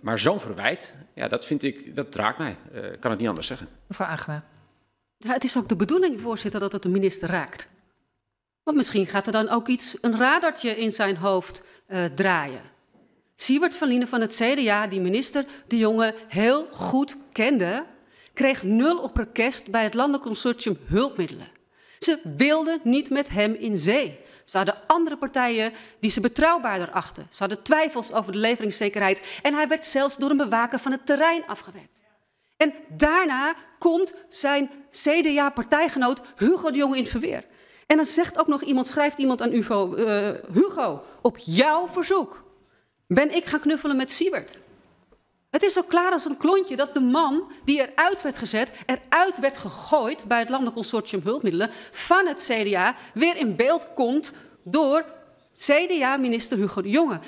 Maar zo'n verwijt, ja, dat vind ik, dat raakt mij. Ik eh, kan het niet anders zeggen. Mevrouw Agema. Ja, het is ook de bedoeling, voorzitter, dat het de minister raakt. Want misschien gaat er dan ook iets, een radertje in zijn hoofd uh, draaien. Siewert van Liene van het CDA, die minister die jongen heel goed kende, kreeg nul op request bij het Landenconsortium Hulpmiddelen. Ze wilden niet met hem in zee. Ze andere partijen die ze betrouwbaarder achten. Ze hadden twijfels over de leveringszekerheid. En hij werd zelfs door een bewaker van het terrein afgewerkt. En daarna komt zijn CDA-partijgenoot Hugo de Jonge in verweer. En dan zegt ook nog iemand, schrijft iemand aan Uvo uh, Hugo, op jouw verzoek ben ik gaan knuffelen met Siebert. Het is zo klaar als een klontje dat de man die eruit werd gezet, eruit werd gegooid bij het Landenconsortium Hulpmiddelen van het CDA, weer in beeld komt door CDA-minister Hugo de Jonge.